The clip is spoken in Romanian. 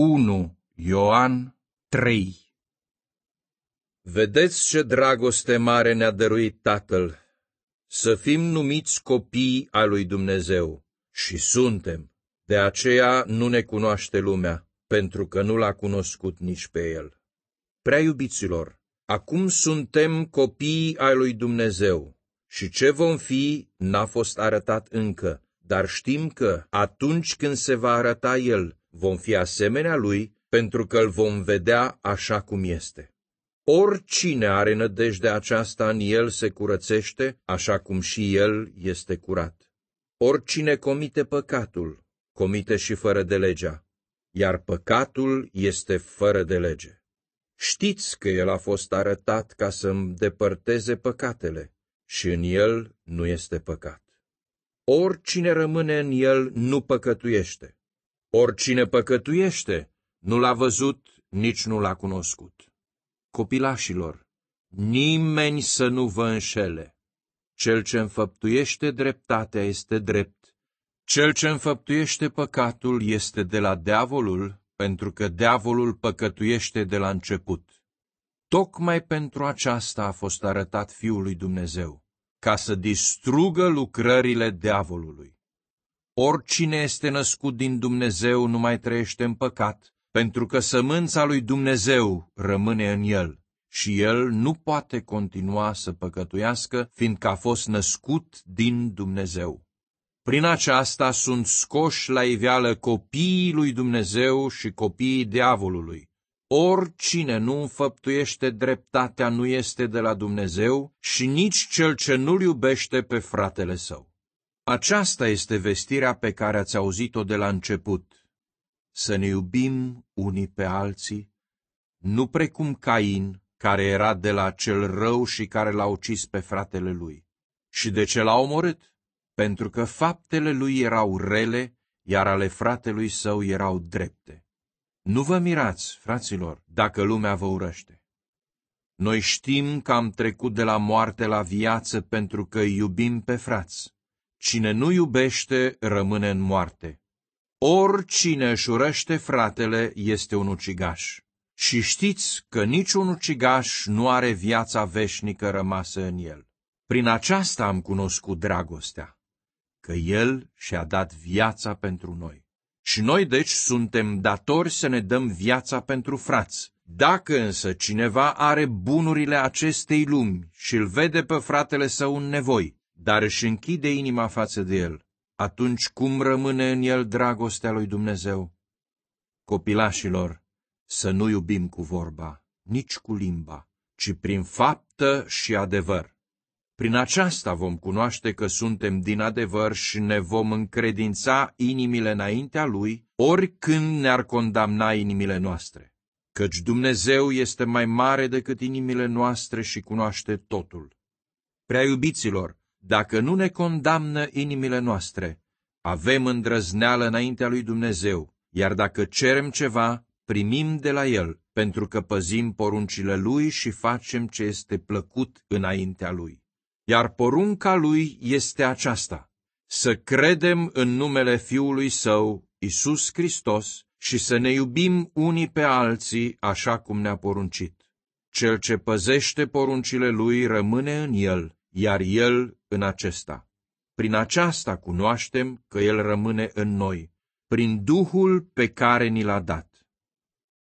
1 Ioan 3 Vedeți ce dragoste mare ne-a dăruit Tatăl, să fim numiți copii al lui Dumnezeu. Și suntem. De aceea nu ne cunoaște lumea, pentru că nu l-a cunoscut nici pe el. Prea iubiților, acum suntem copii ai lui Dumnezeu și ce vom fi n-a fost arătat încă, dar știm că atunci când se va arăta el, vom fi asemenea lui pentru că îl vom vedea așa cum este. Oricine are nădejde aceasta în el se curățește, așa cum și el este curat. Oricine comite păcatul, comite și fără de legea, iar păcatul este fără de lege. Știți că el a fost arătat ca să îndepărteze păcatele și în el nu este păcat. Oricine rămâne în el nu păcătuiește Oricine păcătuiește, nu l-a văzut, nici nu l-a cunoscut. Copilașilor, nimeni să nu vă înșele. Cel ce înfăptuiește dreptatea este drept. Cel ce înfăptuiește păcatul este de la diavolul, pentru că diavolul păcătuiește de la început. Tocmai pentru aceasta a fost arătat Fiul lui Dumnezeu, ca să distrugă lucrările diavolului. Oricine este născut din Dumnezeu nu mai trăiește în păcat, pentru că sămânța lui Dumnezeu rămâne în el și el nu poate continua să păcătuiască, fiindcă a fost născut din Dumnezeu. Prin aceasta sunt scoși la iveală copiii lui Dumnezeu și copiii diavolului. Oricine nu înfăptuiește dreptatea nu este de la Dumnezeu și nici cel ce nu-l iubește pe fratele său. Aceasta este vestirea pe care ați auzit-o de la început. Să ne iubim unii pe alții, nu precum Cain, care era de la cel rău și care l-a ucis pe fratele lui. Și de ce l-a omorât? Pentru că faptele lui erau rele, iar ale fratelui său erau drepte. Nu vă mirați, fraților, dacă lumea vă urăște. Noi știm că am trecut de la moarte la viață pentru că iubim pe frați. Cine nu iubește, rămâne în moarte. Oricine își urăște fratele este un ucigaș. Și știți că niciun ucigaș nu are viața veșnică rămasă în el. Prin aceasta am cunoscut dragostea, că el și-a dat viața pentru noi. Și noi deci suntem datori să ne dăm viața pentru frați. Dacă însă cineva are bunurile acestei lumi și îl vede pe fratele său în nevoi dar își închide inima față de el, atunci cum rămâne în el dragostea lui Dumnezeu? Copilașilor, să nu iubim cu vorba, nici cu limba, ci prin faptă și adevăr. Prin aceasta vom cunoaște că suntem din adevăr și ne vom încredința inimile înaintea Lui, oricând ne-ar condamna inimile noastre. Căci Dumnezeu este mai mare decât inimile noastre și cunoaște totul. Prea iubiților, dacă nu ne condamnă inimile noastre, avem îndrăzneală înaintea lui Dumnezeu, iar dacă cerem ceva, primim de la El, pentru că păzim poruncile Lui și facem ce este plăcut înaintea Lui. Iar porunca Lui este aceasta, să credem în numele Fiului Său, Isus Hristos, și să ne iubim unii pe alții așa cum ne-a poruncit. Cel ce păzește poruncile Lui rămâne în El iar El în acesta. Prin aceasta cunoaștem că El rămâne în noi, prin Duhul pe care ni l-a dat.